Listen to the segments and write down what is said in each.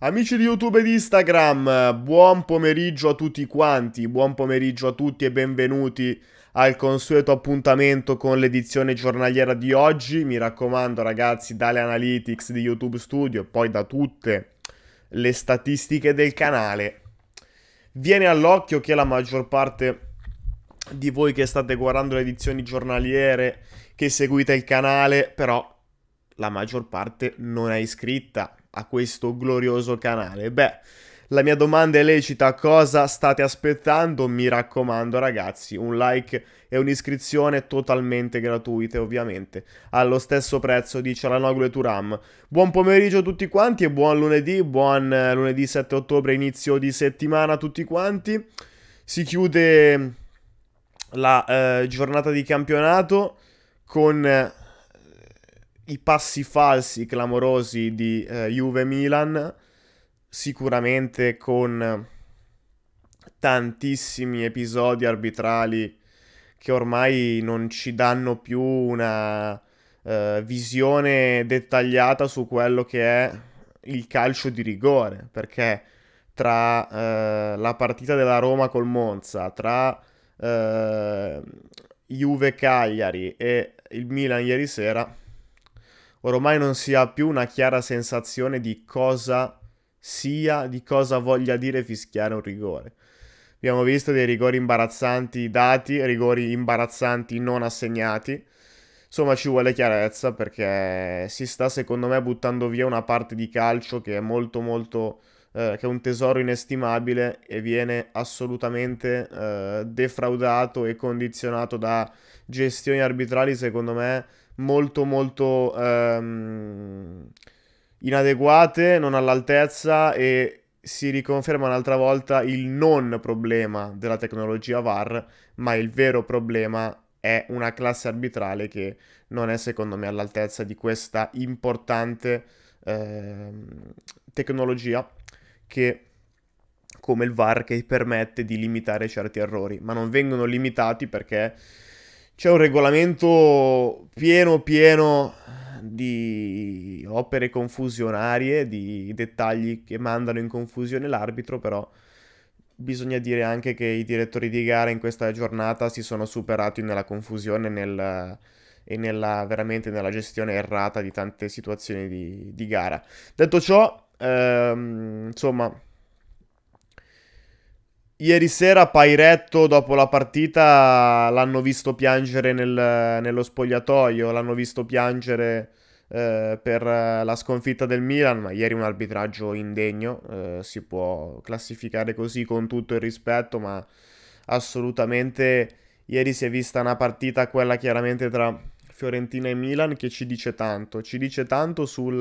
Amici di YouTube e di Instagram, buon pomeriggio a tutti quanti, buon pomeriggio a tutti e benvenuti al consueto appuntamento con l'edizione giornaliera di oggi. Mi raccomando ragazzi, dalle analytics di YouTube Studio e poi da tutte le statistiche del canale, viene all'occhio che la maggior parte di voi che state guardando le edizioni giornaliere, che seguite il canale, però la maggior parte non è iscritta a questo glorioso canale? Beh, la mia domanda è lecita, cosa state aspettando? Mi raccomando ragazzi, un like e un'iscrizione totalmente gratuite ovviamente, allo stesso prezzo di Cialanoglu e Turam. Buon pomeriggio a tutti quanti e buon lunedì, buon eh, lunedì 7 ottobre, inizio di settimana a tutti quanti. Si chiude la eh, giornata di campionato con eh, i passi falsi clamorosi di eh, Juve-Milan, sicuramente con tantissimi episodi arbitrali che ormai non ci danno più una eh, visione dettagliata su quello che è il calcio di rigore, perché tra eh, la partita della Roma col Monza, tra eh, Juve Cagliari e il Milan ieri sera ormai non si ha più una chiara sensazione di cosa sia, di cosa voglia dire fischiare un rigore. Abbiamo visto dei rigori imbarazzanti dati, rigori imbarazzanti non assegnati. Insomma, ci vuole chiarezza perché si sta, secondo me, buttando via una parte di calcio che è molto, molto. Eh, che è un tesoro inestimabile e viene assolutamente eh, defraudato e condizionato da gestioni arbitrali, secondo me, molto molto um, inadeguate, non all'altezza e si riconferma un'altra volta il non problema della tecnologia VAR, ma il vero problema è una classe arbitrale che non è secondo me all'altezza di questa importante eh, tecnologia che come il VAR che permette di limitare certi errori, ma non vengono limitati perché c'è un regolamento pieno pieno di opere confusionarie, di dettagli che mandano in confusione l'arbitro, però bisogna dire anche che i direttori di gara in questa giornata si sono superati nella confusione nel, e nella, veramente nella gestione errata di tante situazioni di, di gara. Detto ciò, ehm, insomma, Ieri sera Pairetto dopo la partita l'hanno visto piangere nel, nello spogliatoio, l'hanno visto piangere eh, per la sconfitta del Milan, ma ieri un arbitraggio indegno, eh, si può classificare così con tutto il rispetto, ma assolutamente ieri si è vista una partita quella chiaramente tra Fiorentina e Milan che ci dice tanto, ci dice tanto sul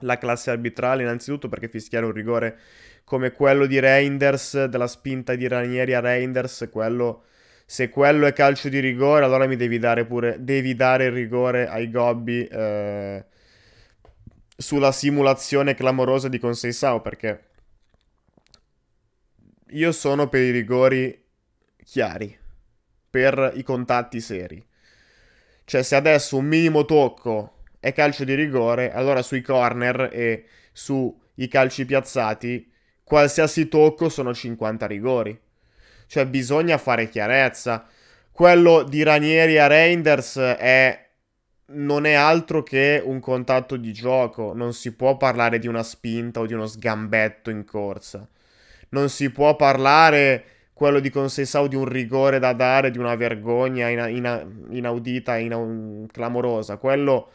la classe arbitrale, innanzitutto perché fischiare un rigore come quello di Reinders, della spinta di Ranieri a Reinders, quello, se quello è calcio di rigore, allora mi devi dare pure, devi dare il rigore ai Gobbi eh, sulla simulazione clamorosa di Conseisao, perché io sono per i rigori chiari, per i contatti seri. Cioè, se adesso un minimo tocco è calcio di rigore, allora sui corner e sui calci piazzati, qualsiasi tocco sono 50 rigori. Cioè bisogna fare chiarezza. Quello di Ranieri a Reinders è non è altro che un contatto di gioco, non si può parlare di una spinta o di uno sgambetto in corsa. Non si può parlare quello di Consensau di un rigore da dare, di una vergogna ina- ina- inaudita, ina- clamorosa. Quello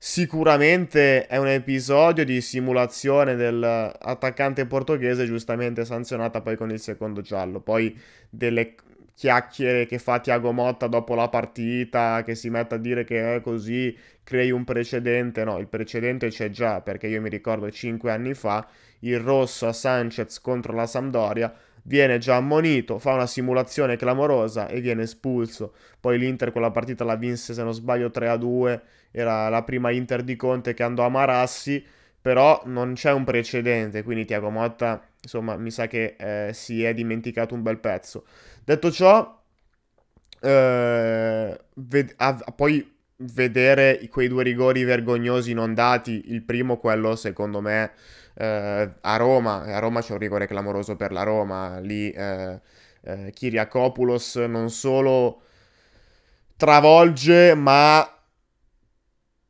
Sicuramente è un episodio di simulazione dell'attaccante portoghese giustamente sanzionata poi con il secondo giallo. Poi delle chiacchiere che fa Tiago Motta dopo la partita, che si mette a dire che è così, crei un precedente. No, il precedente c'è già, perché io mi ricordo 5 anni fa il rosso a Sanchez contro la Sampdoria viene già ammonito, fa una simulazione clamorosa e viene espulso. Poi l'Inter quella partita la vinse, se non sbaglio, 3-2, era la prima Inter di Conte che andò a Marassi, però non c'è un precedente, quindi Tiago Motta, insomma, mi sa che eh, si è dimenticato un bel pezzo. Detto ciò, eh, ved- av- poi vedere quei due rigori vergognosi non dati, il primo quello secondo me eh, a Roma, a Roma c'è un rigore clamoroso per la Roma, lì eh, eh, Kiriakopoulos non solo travolge ma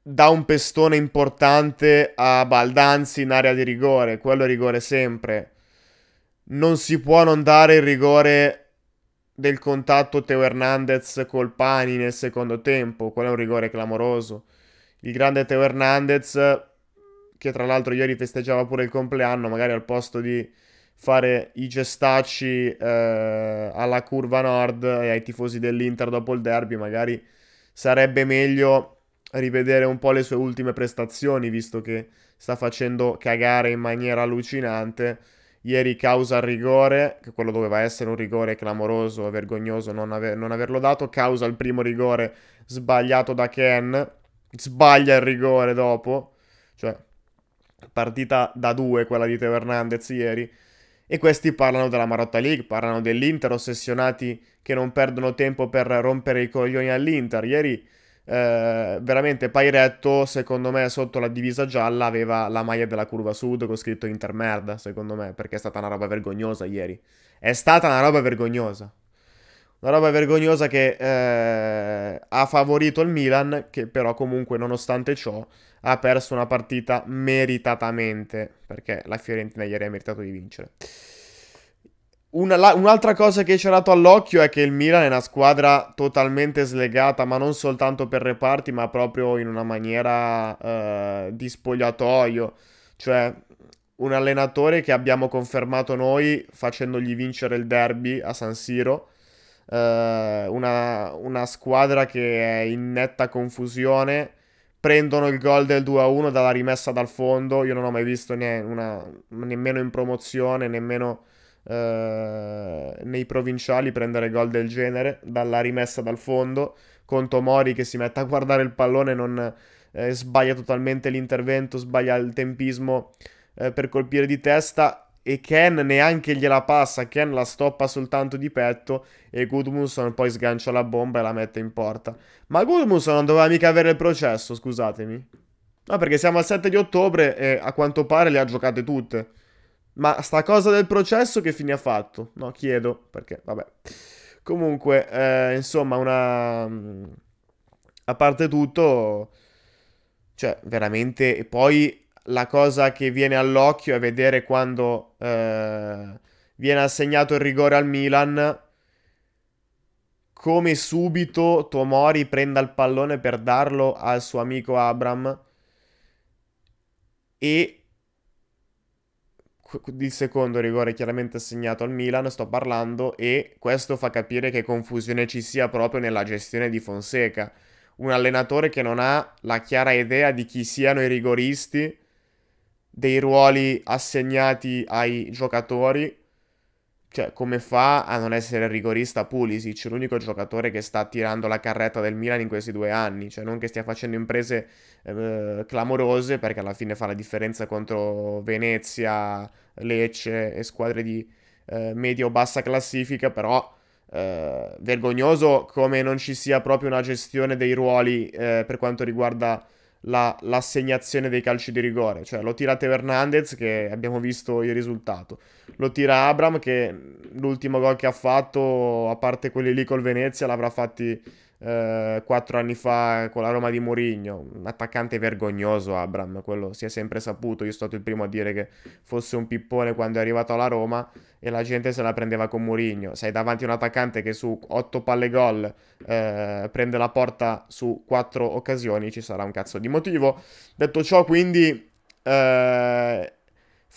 dà un pestone importante a Baldanzi in area di rigore, quello è rigore sempre. Non si può non dare il rigore del contatto Teo Hernandez col Pani nel secondo tempo, quello è un rigore clamoroso. Il grande Teo Hernandez che tra l'altro ieri festeggiava pure il compleanno, magari al posto di fare i gestacci eh, alla curva nord e ai tifosi dell'Inter dopo il derby, magari sarebbe meglio rivedere un po' le sue ultime prestazioni, visto che sta facendo cagare in maniera allucinante. Ieri causa il rigore, che quello doveva essere un rigore clamoroso, vergognoso non, aver, non averlo dato, causa il primo rigore sbagliato da Ken, sbaglia il rigore dopo, cioè partita da due quella di Teo Hernandez ieri. E questi parlano della Marotta League, parlano dell'Inter, ossessionati che non perdono tempo per rompere i coglioni all'Inter. Ieri eh, veramente Pairetto, secondo me, sotto la divisa gialla aveva la maglia della curva sud con scritto Inter merda, secondo me, perché è stata una roba vergognosa ieri. È stata una roba vergognosa. Una roba vergognosa che eh, ha favorito il Milan, che però comunque nonostante ciò ha perso una partita meritatamente, perché la Fiorentina ieri ha meritato di vincere. Una, la, un'altra cosa che ci ha dato all'occhio è che il Milan è una squadra totalmente slegata, ma non soltanto per reparti, ma proprio in una maniera eh, di spogliatoio. Cioè, un allenatore che abbiamo confermato noi facendogli vincere il derby a San Siro eh, una, una squadra che è in netta confusione prendono il gol del 2-1 dalla rimessa dal fondo. Io non ho mai visto ne una, nemmeno in promozione, nemmeno eh, nei provinciali prendere gol del genere dalla rimessa dal fondo. Con Tomori che si mette a guardare il pallone, non, eh, sbaglia totalmente l'intervento, sbaglia il tempismo eh, per colpire di testa e Ken neanche gliela passa, Ken la stoppa soltanto di petto e Goodmanson poi sgancia la bomba e la mette in porta. Ma Goodmanson non doveva mica avere il processo, scusatemi. No, perché siamo al 7 di ottobre e a quanto pare le ha giocate tutte. Ma sta cosa del processo che fine ha fatto? No, chiedo, perché vabbè. Comunque, eh, insomma, una... Mm, a parte tutto... Cioè, veramente... E poi la cosa che viene all'occhio è vedere quando eh, viene assegnato il rigore al Milan come subito Tomori prenda il pallone per darlo al suo amico Abram e il secondo rigore chiaramente assegnato al Milan, sto parlando, e questo fa capire che confusione ci sia proprio nella gestione di Fonseca. Un allenatore che non ha la chiara idea di chi siano i rigoristi dei ruoli assegnati ai giocatori. Cioè, come fa a non essere rigorista Pulisic, l'unico giocatore che sta tirando la carretta del Milan in questi due anni? Cioè, non che stia facendo imprese eh, clamorose, perché alla fine fa la differenza contro Venezia, Lecce e squadre di eh, o bassa classifica, però... Eh, vergognoso come non ci sia proprio una gestione dei ruoli eh, per quanto riguarda la, l'assegnazione dei calci di rigore. Cioè lo tira Teo Hernandez che abbiamo visto il risultato. Lo tira Abram che l'ultimo gol che ha fatto, a parte quelli lì col Venezia, l'avrà fatti eh, quattro anni fa eh, con la Roma di Mourinho, un attaccante vergognoso Abram, quello si è sempre saputo, io sono stato il primo a dire che fosse un pippone quando è arrivato alla Roma e la gente se la prendeva con Mourinho, sei davanti a un attaccante che su otto palle gol eh, prende la porta su quattro occasioni, ci sarà un cazzo di motivo. Detto ciò, quindi... Eh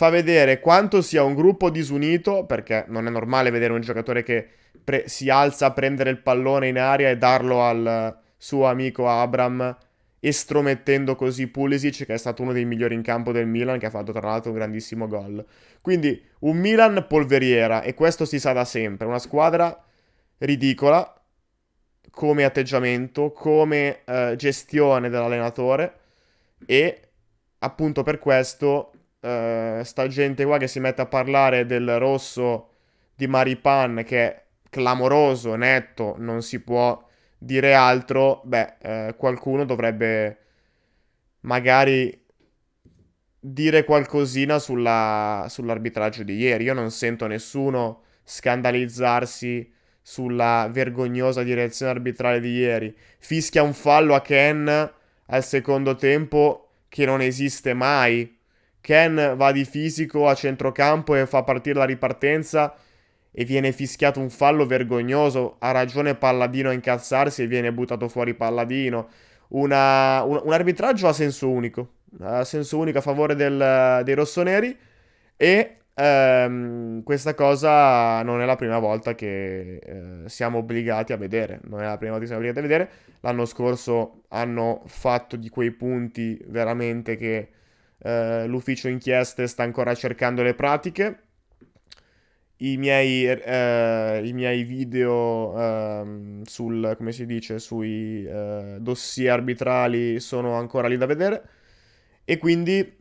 fa vedere quanto sia un gruppo disunito, perché non è normale vedere un giocatore che pre- si alza a prendere il pallone in aria e darlo al suo amico Abram, estromettendo così Pulisic, che è stato uno dei migliori in campo del Milan, che ha fatto tra l'altro un grandissimo gol. Quindi un Milan polveriera, e questo si sa da sempre, una squadra ridicola come atteggiamento, come eh, gestione dell'allenatore e appunto per questo eh, sta gente qua che si mette a parlare del rosso di Maripan che è clamoroso, netto, non si può dire altro, beh, eh, qualcuno dovrebbe magari dire qualcosina sulla, sull'arbitraggio di ieri. Io non sento nessuno scandalizzarsi sulla vergognosa direzione arbitrale di ieri. Fischia un fallo a Ken al secondo tempo che non esiste mai. Ken va di fisico a centrocampo e fa partire la ripartenza e viene fischiato un fallo vergognoso. Ha ragione Palladino a incazzarsi e viene buttato fuori Palladino. Una, un, un, arbitraggio a senso unico, a senso unico a favore del, dei rossoneri e ehm, questa cosa non è la prima volta che eh, siamo obbligati a vedere, non è la prima volta che siamo obbligati a vedere. L'anno scorso hanno fatto di quei punti veramente che eh, l'ufficio inchieste sta ancora cercando le pratiche. I miei, eh, i miei video eh, sul, come si dice, sui eh, dossier arbitrali sono ancora lì da vedere. E quindi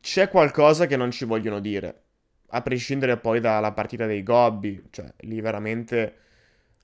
c'è qualcosa che non ci vogliono dire. A prescindere poi dalla partita dei Gobbi, cioè lì veramente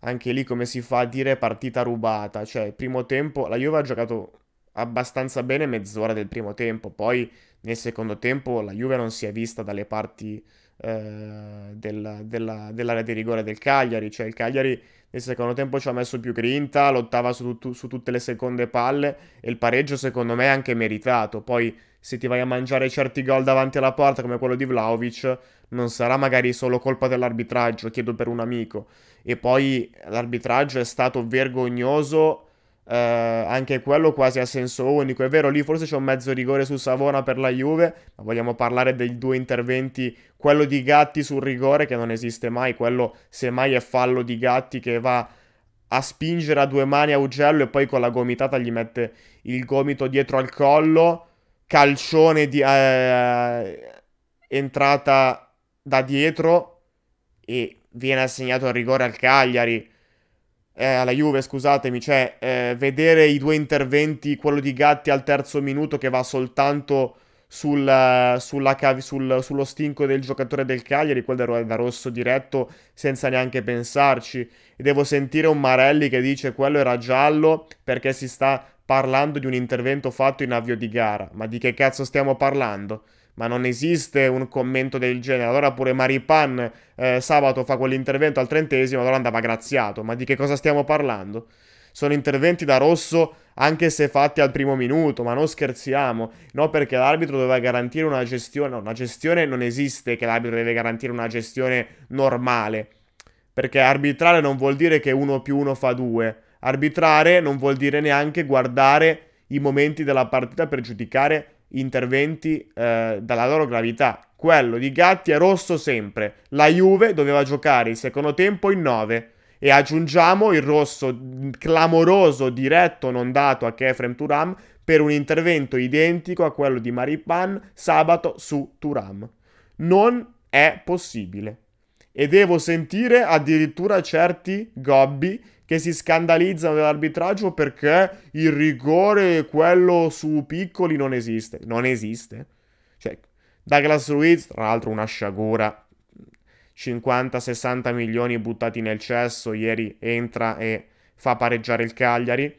anche lì come si fa a dire partita rubata, cioè primo tempo la Juve ha giocato abbastanza bene mezz'ora del primo tempo, poi nel secondo tempo la Juve non si è vista dalle parti eh, della, della, dell'area di rigore del Cagliari, cioè il Cagliari nel secondo tempo ci ha messo più grinta, lottava su, tu, su tutte le seconde palle e il pareggio secondo me è anche meritato, poi se ti vai a mangiare certi gol davanti alla porta come quello di Vlaovic non sarà magari solo colpa dell'arbitraggio, chiedo per un amico, e poi l'arbitraggio è stato vergognoso eh, anche quello quasi a senso unico. È vero, lì forse c'è un mezzo rigore su Savona per la Juve, ma vogliamo parlare dei due interventi, quello di Gatti sul rigore che non esiste mai, quello semmai è fallo di Gatti che va a spingere a due mani a Ugello e poi con la gomitata gli mette il gomito dietro al collo, calcione di... Eh, entrata da dietro e viene assegnato il rigore al Cagliari eh, alla Juve, scusatemi, cioè eh, vedere i due interventi, quello di Gatti al terzo minuto che va soltanto sul, cavi, sul, sullo stinco del giocatore del Cagliari, quello era da rosso diretto senza neanche pensarci. E devo sentire un Marelli che dice quello era giallo perché si sta parlando di un intervento fatto in avvio di gara. Ma di che cazzo stiamo parlando? ma non esiste un commento del genere. Allora pure Maripan eh, sabato fa quell'intervento al trentesimo, allora andava graziato. Ma di che cosa stiamo parlando? Sono interventi da rosso anche se fatti al primo minuto, ma non scherziamo. No, perché l'arbitro doveva garantire una gestione. No, una gestione non esiste che l'arbitro deve garantire una gestione normale. Perché arbitrare non vuol dire che uno più uno fa due. Arbitrare non vuol dire neanche guardare i momenti della partita per giudicare interventi eh, dalla loro gravità. Quello di Gatti è rosso sempre. La Juve doveva giocare il secondo tempo in 9 e aggiungiamo il rosso clamoroso diretto non dato a Kefrem Turam per un intervento identico a quello di Maripan sabato su Turam. Non è possibile. E devo sentire addirittura certi gobbi che si scandalizzano dell'arbitraggio perché il rigore, quello su piccoli, non esiste. Non esiste. Cioè, Douglas Ruiz, tra l'altro una sciagura, 50-60 milioni buttati nel cesso, ieri entra e fa pareggiare il Cagliari.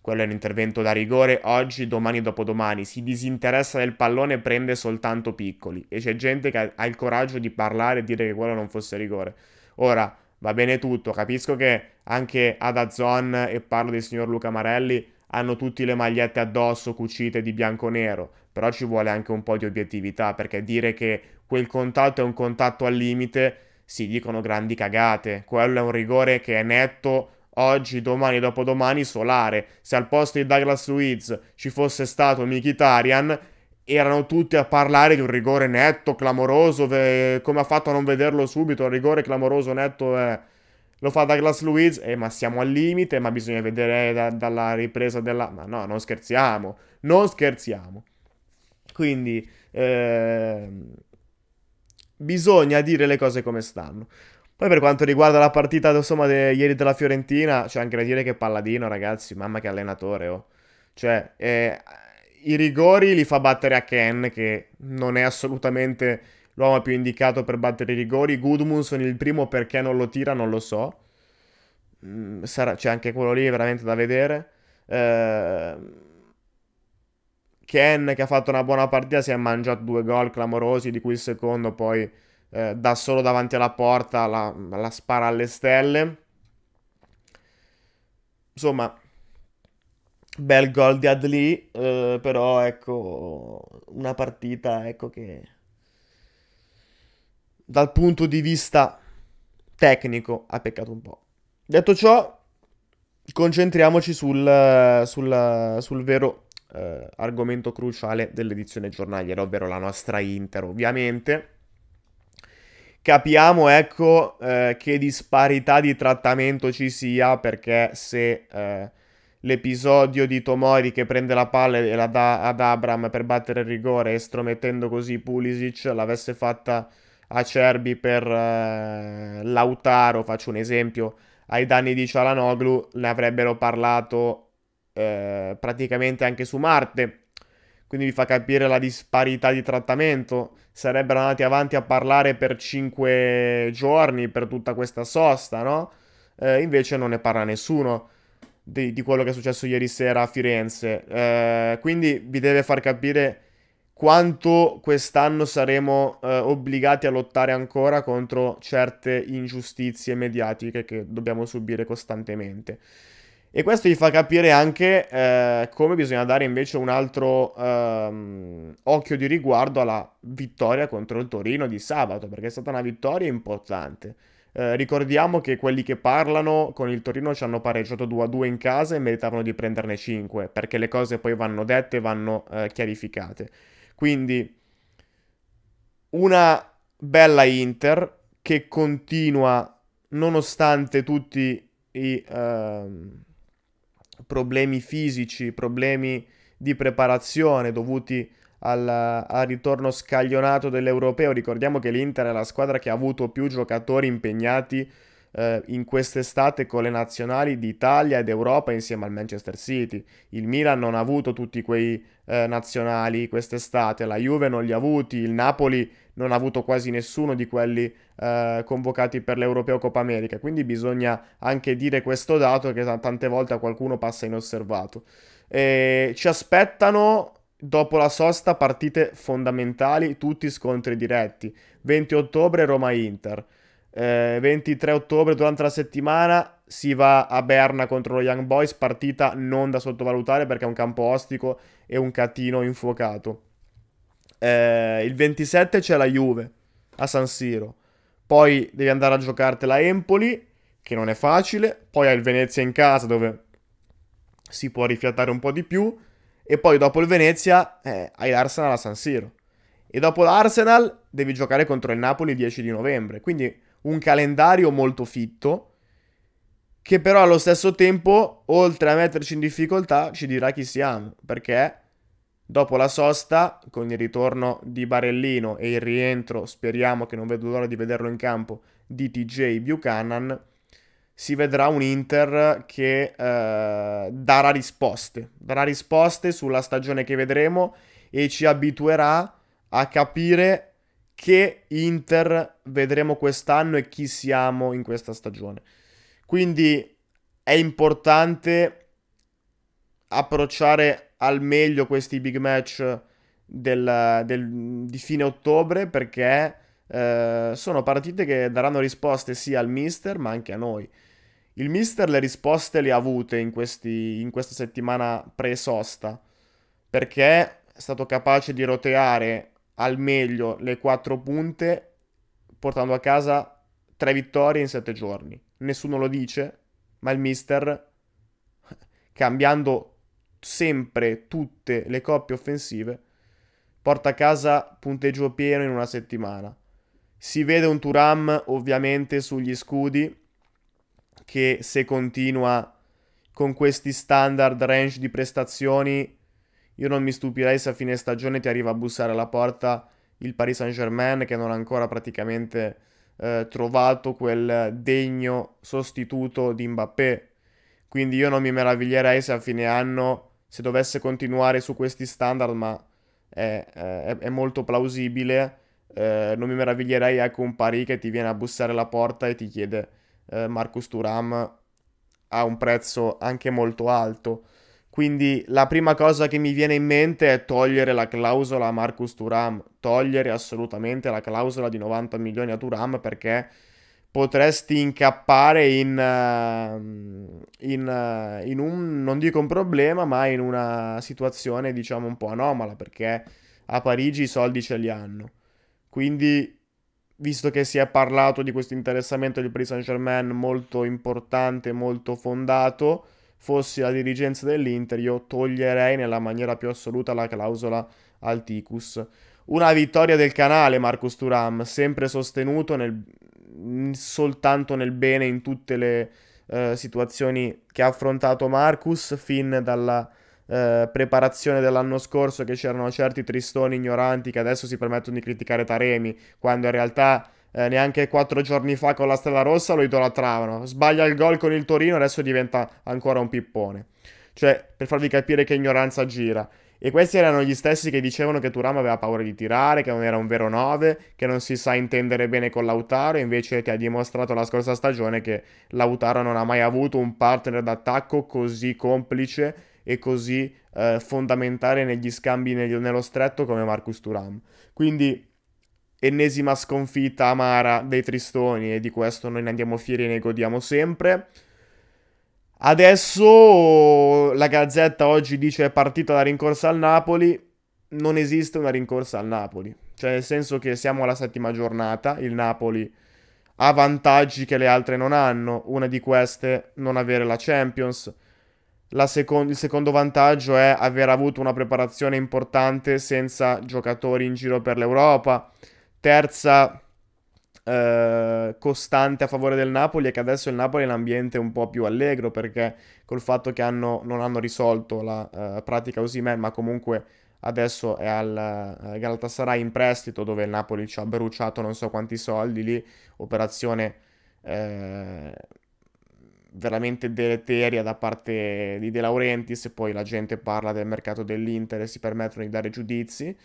Quello è un intervento da rigore, oggi, domani, dopodomani, si disinteressa del pallone prende soltanto piccoli. E c'è gente che ha il coraggio di parlare e dire che quello non fosse rigore. Ora, va bene tutto. Capisco che anche ad Azon e parlo del signor Luca Marelli hanno tutti le magliette addosso cucite di bianco-nero, però ci vuole anche un po' di obiettività perché dire che quel contatto è un contatto al limite si dicono grandi cagate. Quello è un rigore che è netto oggi, domani, dopodomani, solare. Se al posto di Douglas Luiz ci fosse stato Mikitarian, erano tutti a parlare di un rigore netto, clamoroso, come ha fatto a non vederlo subito, un rigore clamoroso, netto, eh, lo fa Douglas Luiz, eh, ma siamo al limite, ma bisogna vedere da, dalla ripresa della... Ma no, non scherziamo, non scherziamo. Quindi eh, bisogna dire le cose come stanno. Poi per quanto riguarda la partita insomma de, ieri della Fiorentina, c'è anche da dire che Palladino, ragazzi, mamma che allenatore, oh. Cioè, eh, i rigori li fa battere a Ken, che non è assolutamente l'uomo più indicato per battere i rigori. Gudmundsson il primo perché non lo tira, non lo so. Mm, sarà, c'è anche quello lì, veramente da vedere. Eh, Ken, che ha fatto una buona partita, si è mangiato due gol clamorosi, di cui il secondo poi eh, da solo davanti alla porta la, la spara alle stelle. Insomma, bel gol di Adli, eh, però ecco, una partita ecco che dal punto di vista tecnico ha peccato un po'. Detto ciò, concentriamoci sul, sul, sul vero eh, argomento cruciale dell'edizione giornaliera, ovvero la nostra Inter, ovviamente. Capiamo, ecco, eh, che disparità di trattamento ci sia, perché se eh, l'episodio di Tomori che prende la palla e la dà ad Abram per battere il rigore, estromettendo così Pulisic, l'avesse fatta Acerbi per eh, Lautaro, faccio un esempio, ai danni di Cialanoglu, ne avrebbero parlato eh, praticamente anche su Marte. Quindi vi fa capire la disparità di trattamento. Sarebbero andati avanti a parlare per 5 giorni per tutta questa sosta, no? Eh, invece non ne parla nessuno di, di quello che è successo ieri sera a Firenze. Eh, quindi vi deve far capire quanto quest'anno saremo eh, obbligati a lottare ancora contro certe ingiustizie mediatiche che dobbiamo subire costantemente. E questo gli fa capire anche eh, come bisogna dare invece un altro ehm, occhio di riguardo alla vittoria contro il Torino di sabato, perché è stata una vittoria importante. Eh, ricordiamo che quelli che parlano con il Torino ci hanno pareggiato 2-2 in casa e meritavano di prenderne 5, perché le cose poi vanno dette, vanno eh, chiarificate. Quindi una bella Inter che continua, nonostante tutti i eh, problemi fisici, problemi di preparazione dovuti al, al ritorno scaglionato dell'Europeo. Ricordiamo che l'Inter è la squadra che ha avuto più giocatori impegnati eh, in quest'estate con le nazionali d'Italia ed Europa insieme al Manchester City. Il Milan non ha avuto tutti quei eh, nazionali quest'estate, la Juve non li ha avuti, il Napoli non ha avuto quasi nessuno di quelli eh, convocati per l'Europeo Coppa America, quindi bisogna anche dire questo dato che t- tante volte a qualcuno passa inosservato. E ci aspettano Dopo la sosta partite fondamentali, tutti scontri diretti. 20 ottobre Roma-Inter. Eh, 23 ottobre durante la settimana si va a Berna contro lo Young Boys, partita non da sottovalutare perché è un campo ostico e un catino infuocato. Eh, il 27 c'è la Juve a San Siro. Poi devi andare a giocartela a Empoli, che non è facile. Poi hai il Venezia in casa dove si può rifiatare un po' di più. E poi dopo il Venezia eh, hai l'Arsenal a San Siro. E dopo l'Arsenal devi giocare contro il Napoli il 10 di novembre. Quindi un calendario molto fitto che però allo stesso tempo, oltre a metterci in difficoltà, ci dirà chi siamo, perché dopo la sosta, con il ritorno di Barellino e il rientro, speriamo che non vedo l'ora di vederlo in campo, di TJ Buchanan, si vedrà un Inter che eh, darà risposte, darà risposte sulla stagione che vedremo e ci abituerà a capire che Inter vedremo quest'anno e chi siamo in questa stagione. Quindi è importante approcciare al meglio questi big match del, del, di fine ottobre perché eh, sono partite che daranno risposte sia al mister ma anche a noi. Il mister le risposte le ha avute in, questi, in questa settimana pre-sosta, perché è stato capace di roteare al meglio le quattro punte, portando a casa tre vittorie in sette giorni. Nessuno lo dice, ma il mister, cambiando sempre tutte le coppie offensive, porta a casa punteggio pieno in una settimana. Si vede un Turam ovviamente sugli scudi che se continua con questi standard range di prestazioni, io non mi stupirei se a fine stagione ti arriva a bussare alla porta il Paris Saint-Germain che non ha ancora praticamente eh, trovato quel degno sostituto di Mbappé. Quindi io non mi meraviglierei se a fine anno, se dovesse continuare su questi standard, ma è, è, è molto plausibile, eh, non mi meraviglierei ecco un Paris che ti viene a bussare alla porta e ti chiede eh, Marcus Turam a un prezzo anche molto alto. Quindi la prima cosa che mi viene in mente è togliere la clausola a Marcus Turam, togliere assolutamente la clausola di 90 milioni a Turam perché potresti incappare in, eh, in, eh, in, un, non dico un problema, ma in una situazione diciamo un po' anomala perché a Parigi i soldi ce li hanno. Quindi visto che si è parlato di questo interessamento del Paris Saint-Germain molto importante, molto fondato, fossi la dirigenza dell'Inter, io toglierei nella maniera più assoluta la clausola al Ticus. Una vittoria del canale, Marcus Turam, sempre sostenuto nel, soltanto nel bene in tutte le eh, situazioni che ha affrontato Marcus fin dalla eh, preparazione dell'anno scorso che c'erano certi tristoni ignoranti che adesso si permettono di criticare Taremi, quando in realtà eh, neanche quattro giorni fa con la Stella Rossa lo idolatravano. Sbaglia il gol con il Torino, adesso diventa ancora un pippone. Cioè, per farvi capire che ignoranza gira. E questi erano gli stessi che dicevano che Turam aveva paura di tirare, che non era un vero 9, che non si sa intendere bene con Lautaro, invece che ha dimostrato la scorsa stagione che Lautaro non ha mai avuto un partner d'attacco così complice e così eh, fondamentale negli scambi neg- nello stretto come Marcus Turam. Quindi ennesima sconfitta amara dei Tristoni e di questo noi ne andiamo fieri e ne godiamo sempre. Adesso la Gazzetta oggi dice è partita la rincorsa al Napoli, non esiste una rincorsa al Napoli, cioè nel senso che siamo alla settima giornata, il Napoli ha vantaggi che le altre non hanno, una di queste non avere la Champions, second- il secondo vantaggio è aver avuto una preparazione importante senza giocatori in giro per l'Europa. Terza eh, costante a favore del Napoli è che adesso il Napoli è in ambiente un po' più allegro perché col fatto che hanno, non hanno risolto la eh, pratica Osimen, ma comunque adesso è al eh, Galatasaray in prestito dove il Napoli ci ha bruciato non so quanti soldi lì, operazione eh, veramente deleteria da parte di De Laurenti, se poi la gente parla del mercato dell'Inter e si permettono di dare giudizi.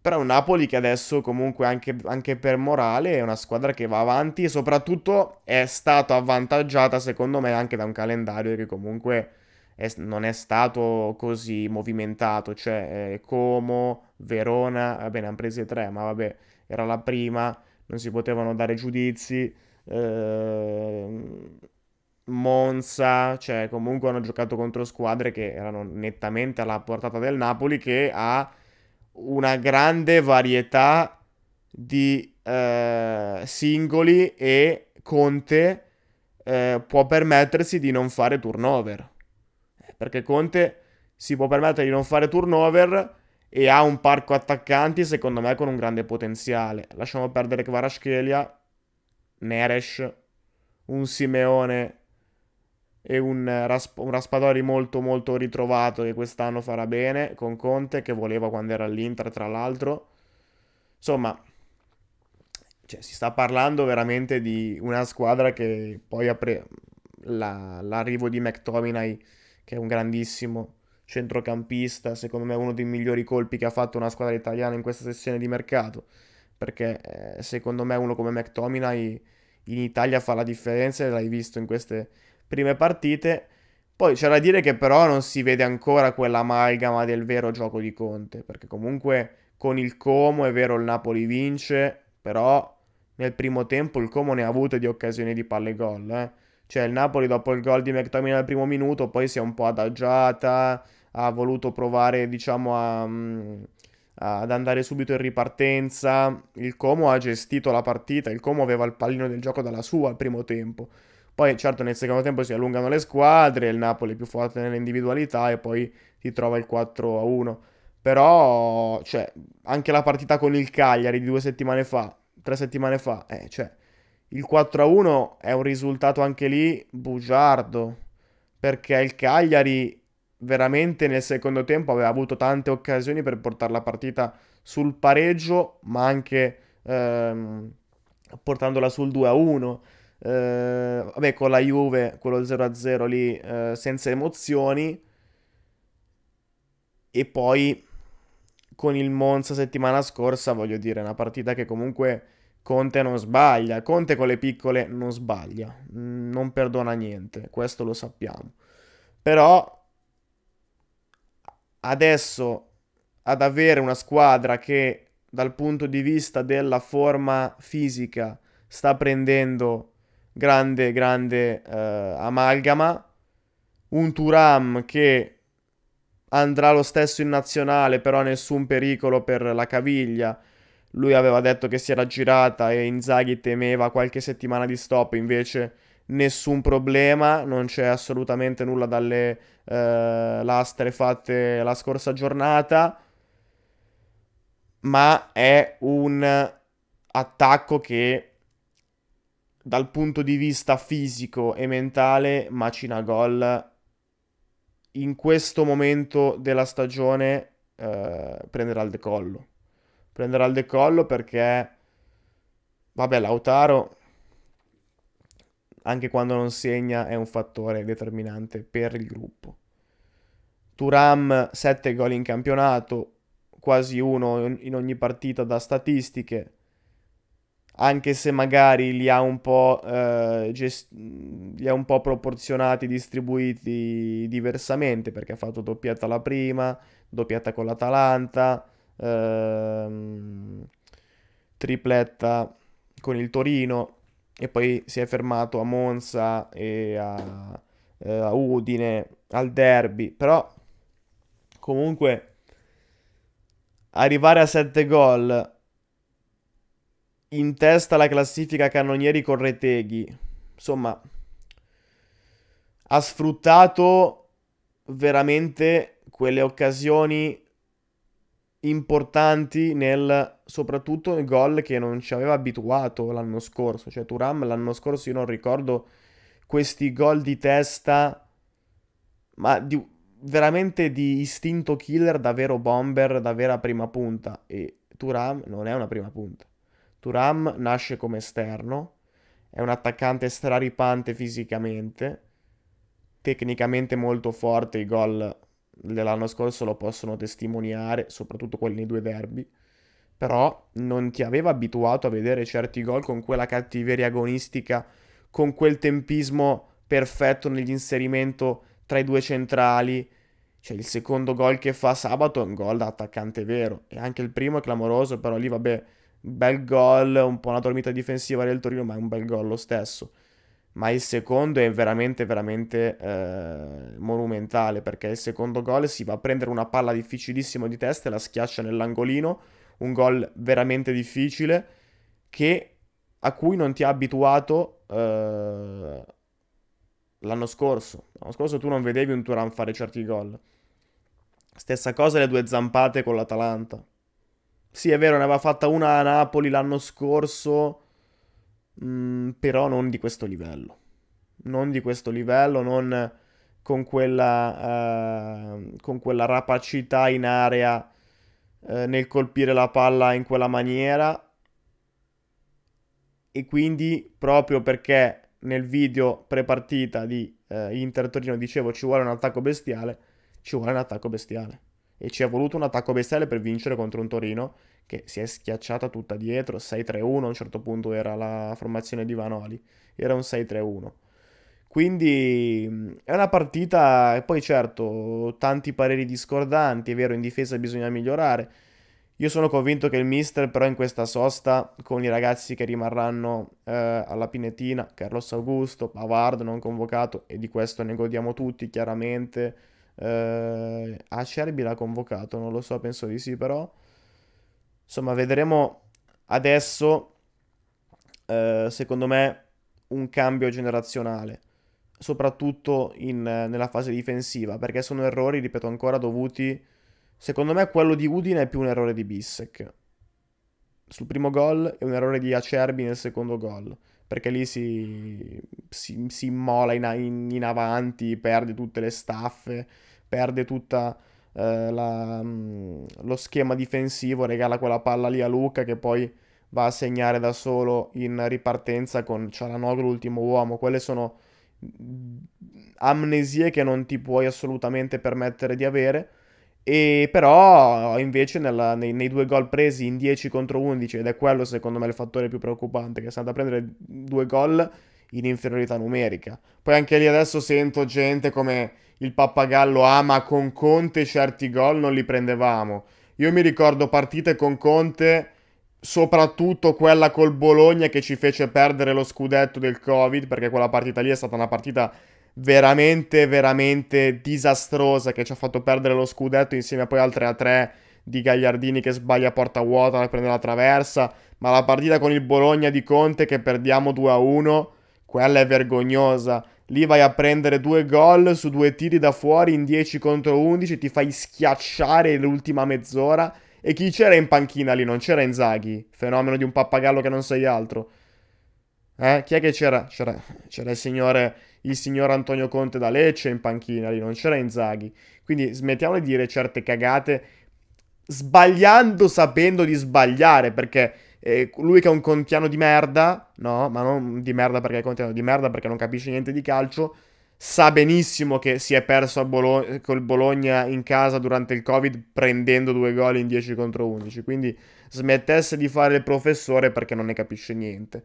Però è un Napoli che adesso comunque anche, anche per morale è una squadra che va avanti e soprattutto è stata avvantaggiata secondo me anche da un calendario che comunque è, non è stato così movimentato. Cioè eh, Como, Verona, vabbè ne hanno prese tre, ma vabbè, era la prima, non si potevano dare giudizi. Eh, Monza, cioè comunque hanno giocato contro squadre che erano nettamente alla portata del Napoli, che ha una grande varietà di eh, singoli e Conte eh, può permettersi di non fare turnover. Perché Conte si può permettere di non fare turnover e ha un parco attaccanti secondo me con un grande potenziale. Lasciamo perdere Kvarashkelia, Neres, un Simeone e un, eh, rasp- un, Raspadori molto molto ritrovato che quest'anno farà bene con Conte che voleva quando era all'Inter tra l'altro. Insomma, cioè, si sta parlando veramente di una squadra che poi apre la- l'arrivo di McTominay che è un grandissimo centrocampista, secondo me uno dei migliori colpi che ha fatto una squadra italiana in questa sessione di mercato, perché eh, secondo me uno come McTominay in Italia fa la differenza e l'hai visto in queste prime partite. Poi c'è da dire che però non si vede ancora quell'amalgama del vero gioco di Conte, perché comunque con il Como è vero il Napoli vince, però nel primo tempo il Como ne ha avute di occasioni di palle gol. Eh? Cioè il Napoli dopo il gol di McTominay al primo minuto poi si è un po' adagiata, ha voluto provare diciamo a, a, mm, ad andare subito in ripartenza. Il Como ha gestito la partita, il Como aveva il pallino del gioco dalla sua al primo tempo. Poi certo nel secondo tempo si allungano le squadre, il Napoli è più forte nelle individualità e poi ti trova il 4 a 1. Però, cioè, anche la partita con il Cagliari di due settimane fa, tre settimane fa, eh, cioè, il 4 a 1 è un risultato anche lì bugiardo, perché il Cagliari veramente nel secondo tempo aveva avuto tante occasioni per portare la partita sul pareggio, ma anche ehm, portandola sul 2 a 1. Eh, vabbè, con la Juve, quello 0-0 lì, eh, senza emozioni. E poi con il Monza settimana scorsa, voglio dire, una partita che comunque Conte non sbaglia. Conte con le piccole non sbaglia, mm, non perdona niente, questo lo sappiamo. Però adesso ad avere una squadra che dal punto di vista della forma fisica sta prendendo grande, grande eh, amalgama. Un Turam che andrà lo stesso in nazionale, però nessun pericolo per la caviglia. Lui aveva detto che si era girata e Inzaghi temeva qualche settimana di stop, invece nessun problema, non c'è assolutamente nulla dalle eh, lastre fatte la scorsa giornata, ma è un attacco che dal punto di vista fisico e mentale Macina Gol in questo momento della stagione eh, prenderà il decollo. Prenderà il decollo perché, vabbè, Lautaro, anche quando non segna, è un fattore determinante per il gruppo. Turam 7 gol in campionato, quasi uno in ogni partita da statistiche anche se magari li ha un po', eh, gest- li ha un po proporzionati, distribuiti diversamente, perché ha fatto doppiata la prima, doppiata con l'Atalanta, ehm, tripletta con il Torino e poi si è fermato a Monza e a, eh, a Udine, al derby, però comunque arrivare a 7 gol in testa alla classifica cannonieri Correteghi. Insomma, ha sfruttato veramente quelle occasioni importanti nel, soprattutto nel gol che non ci aveva abituato l'anno scorso. Cioè Turam l'anno scorso io non ricordo questi gol di testa, ma di, veramente di istinto killer, davvero bomber, davvero vera prima punta. E Turam non è una prima punta. Turam nasce come esterno, è un attaccante straripante fisicamente, tecnicamente molto forte, i gol dell'anno scorso lo possono testimoniare, soprattutto quelli nei due derby, però non ti aveva abituato a vedere certi gol con quella cattiveria agonistica, con quel tempismo perfetto nell'inserimento tra i due centrali, cioè il secondo gol che fa sabato è un gol da attaccante vero, e anche il primo è clamoroso, però lì vabbè bel gol, un po' una dormita difensiva del Torino, ma è un bel gol lo stesso. Ma il secondo è veramente, veramente eh, monumentale, perché il secondo gol si va a prendere una palla difficilissima di testa e la schiaccia nell'angolino, un gol veramente difficile, che, a cui non ti ha abituato eh, l'anno scorso. L'anno scorso tu non vedevi un Turan fare certi gol. Stessa cosa le due zampate con l'Atalanta sì, è vero, ne aveva fatta una a Napoli l'anno scorso, mh, mm, però non di questo livello. Non di questo livello, non con quella, uh, con quella rapacità in area uh, nel colpire la palla in quella maniera. E quindi, proprio perché nel video prepartita di eh, Inter Torino dicevo ci vuole un attacco bestiale, ci vuole un attacco bestiale e ci è voluto un attacco bestiale per vincere contro un Torino che si è schiacciata tutta dietro, 6-3-1 a un certo punto era la formazione di Vanoli, era un 6-3-1. Quindi è una partita, e poi certo, tanti pareri discordanti, è vero, in difesa bisogna migliorare. Io sono convinto che il mister però in questa sosta, con i ragazzi che rimarranno eh, alla Pinetina, Carlos Augusto, Pavard non convocato, e di questo ne godiamo tutti chiaramente, eh, Acerbi l'ha convocato, non lo so, penso di sì, però. Insomma, vedremo adesso, eh, secondo me, un cambio generazionale, soprattutto in, nella fase difensiva, perché sono errori, ripeto ancora, dovuti... Secondo me quello di Udine è più un errore di Bissek sul primo gol e un errore di Acerbi nel secondo gol perché lì si, si, si immola in, in, in, avanti, perde tutte le staffe, perde tutto eh, mm, lo schema difensivo, regala quella palla lì a Luca che poi va a segnare da solo in ripartenza con Cialanoglu l'ultimo uomo. Quelle sono mm, amnesie che non ti puoi assolutamente permettere di avere e però invece nella, nei, nei, due gol presi in 10 contro 11, ed è quello secondo me il fattore più preoccupante, che è stato a prendere due gol in inferiorità numerica. Poi anche lì adesso sento gente come il pappagallo ah ma con Conte certi gol non li prendevamo. Io mi ricordo partite con Conte, soprattutto quella col Bologna che ci fece perdere lo scudetto del Covid, perché quella partita lì è stata una partita veramente, veramente disastrosa che ci ha fatto perdere lo scudetto insieme a poi altre a tre di Gagliardini che sbaglia porta vuota e prendere la traversa, ma la partita con il Bologna di Conte che perdiamo 2-1, a quella è vergognosa. Lì vai a prendere due gol su due tiri da fuori in 10 contro 11, ti fai schiacciare l'ultima mezz'ora. E chi c'era in panchina lì? Non c'era Inzaghi, fenomeno di un pappagallo che non sei altro. Eh? Chi è che c'era? C'era, c'era il signore il signor Antonio Conte da Lecce in panchina, lì non c'era Inzaghi. Quindi smettiamo di dire certe cagate sbagliando sapendo di sbagliare, perché eh, lui che è un contiano di merda, no, ma non di merda perché è contiano di merda perché non capisce niente di calcio, sa benissimo che si è perso Bolog- col Bologna in casa durante il Covid prendendo due gol in 10 contro 11, quindi smettesse di fare il professore perché non ne capisce niente.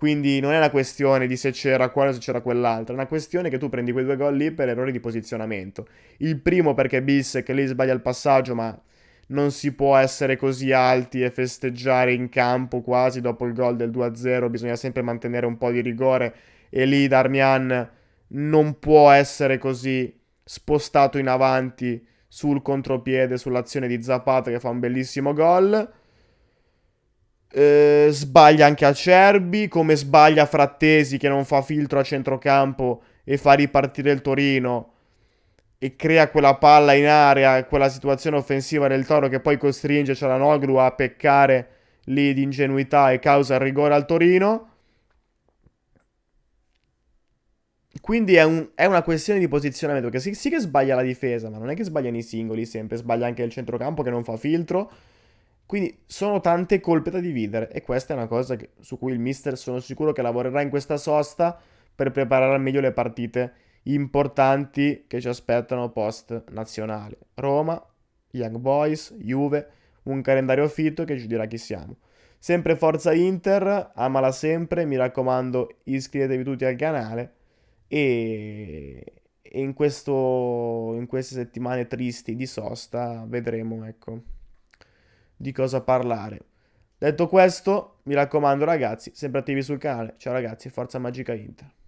Quindi non è una questione di se c'era quella o se c'era quell'altra, è una questione che tu prendi quei due gol lì per errori di posizionamento. Il primo perché Bis che lì sbaglia il passaggio, ma non si può essere così alti e festeggiare in campo quasi dopo il gol del 2-0, bisogna sempre mantenere un po' di rigore e lì Darmian non può essere così spostato in avanti sul contropiede, sull'azione di Zapata che fa un bellissimo gol eh, sbaglia anche Acerbi, come sbaglia Frattesi che non fa filtro a centrocampo e fa ripartire il Torino e crea quella palla in area, quella situazione offensiva del Toro che poi costringe Cialanoglu a peccare lì di ingenuità e causa il rigore al Torino. Quindi è, un, è una questione di posizionamento, che sì, sì che sbaglia la difesa, ma non è che sbagliano i singoli sempre, sbaglia anche il centrocampo che non fa filtro, quindi sono tante colpe da dividere e questa è una cosa che, su cui il mister sono sicuro che lavorerà in questa sosta per preparare al meglio le partite importanti che ci aspettano post nazionale. Roma, Young Boys, Juve, un calendario fitto che ci dirà chi siamo. Sempre forza Inter, amala sempre, mi raccomando iscrivetevi tutti al canale e, in, questo, in queste settimane tristi di sosta vedremo ecco di cosa parlare. Detto questo, mi raccomando ragazzi, sempre attivi sul canale. Ciao ragazzi, forza Magica Inter.